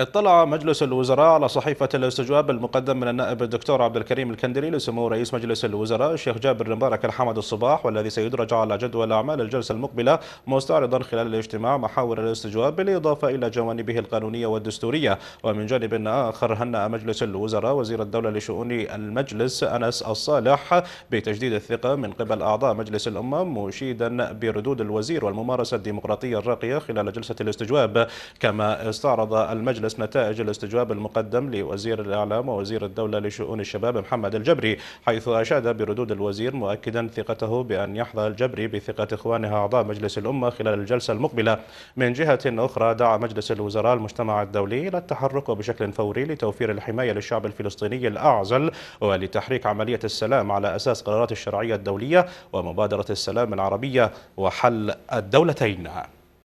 اطلع مجلس الوزراء على صحيفة الاستجواب المقدم من النائب الدكتور عبد الكريم الكندري لسمو رئيس مجلس الوزراء الشيخ جابر المبارك الحمد الصباح والذي سيدرج على جدول أعمال الجلسة المقبلة مستعرضا خلال الاجتماع محاور الاستجواب بالإضافة إلى جوانبه القانونية والدستورية ومن جانب آخر هنأ مجلس الوزراء وزير الدولة لشؤون المجلس أنس الصالح بتجديد الثقة من قبل أعضاء مجلس الأمة مشيدا بردود الوزير والممارسة الديمقراطية الراقية خلال جلسة الاستجواب كما استعرض المجلس مجلس نتائج الاستجواب المقدم لوزير الإعلام ووزير الدولة لشؤون الشباب محمد الجبري حيث أشاد بردود الوزير مؤكدا ثقته بأن يحظى الجبري بثقة إخوانها أعضاء مجلس الأمة خلال الجلسة المقبلة من جهة أخرى دعا مجلس الوزراء المجتمع الدولي إلى التحرك وبشكل فوري لتوفير الحماية للشعب الفلسطيني الأعزل ولتحريك عملية السلام على أساس قرارات الشرعية الدولية ومبادرة السلام العربية وحل الدولتين